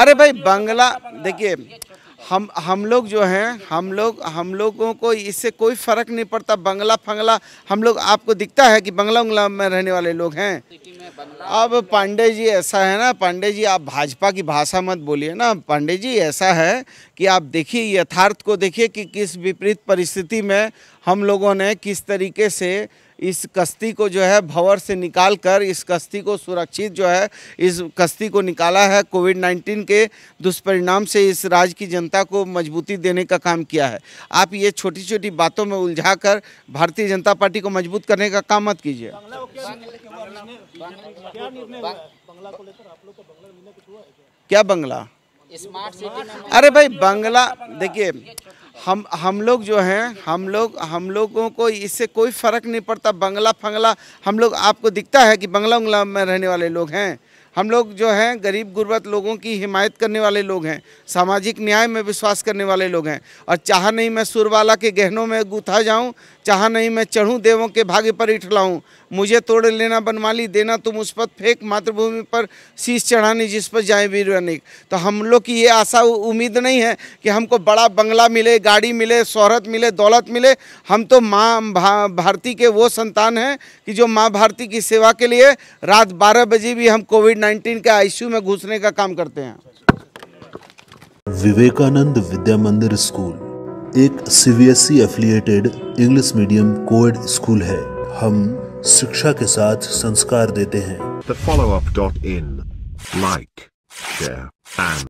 अरे भाई बंगला देखिए हम हम लोग जो हैं हम लोग हम लोगों को इससे कोई फ़र्क नहीं पड़ता बंगला फंगला हम लोग आपको दिखता है कि बंगला उंगला में रहने वाले लोग हैं अब पांडे जी ऐसा है ना पांडे जी आप भाजपा की भाषा मत बोलिए ना पांडे जी ऐसा है कि आप देखिए यथार्थ को देखिए कि किस विपरीत परिस्थिति में हम लोगों ने किस तरीके से इस कश्ती को जो है भंवर से निकाल कर इस कश्ती को सुरक्षित जो है इस कश्ती को निकाला है कोविड 19 के दुष्परिणाम से इस राज्य की जनता को मजबूती देने का काम किया है आप ये छोटी छोटी बातों में उलझा कर भारतीय जनता पार्टी को मजबूत करने का काम मत कीजिए क्या बंगला स्मार्ट सिटी अरे भाई बंगला देखिए हम हम लोग जो हैं हम लोग हम लोगों को इससे कोई फ़र्क नहीं पड़ता बंगला फंगला हम लोग आपको दिखता है कि बंगला उंगला में रहने वाले लोग हैं हम लोग जो हैं गरीब गुरबत लोगों की हिमायत करने वाले लोग हैं सामाजिक न्याय में विश्वास करने वाले लोग हैं और चाह नहीं मैं सुरवाला के गहनों में गुथा जाऊं चाह नहीं मैं चढ़ूं देवों के भाग्य पर इठलाऊँ मुझे तोड़ लेना बनवाली देना तुम उस पर फेंक मातृभूमि पर शीश चढ़ाने जिस पर जाए वीर अनेक तो हम लोग की ये आशा उम्मीद नहीं है कि हमको बड़ा बंगला मिले गाड़ी मिले शहरत मिले दौलत मिले हम तो माँ भा, भारती के वो संतान हैं कि जो माँ भारती की सेवा के लिए रात बारह बजे भी हम कोविड नाइन्टीन के आई में घुसने का काम करते हैं विवेकानंद विद्या मंदिर स्कूल एक C E affiliated English medium coed school है हम शिक्षा के साथ संस्कार देते हैं the follow up dot in like and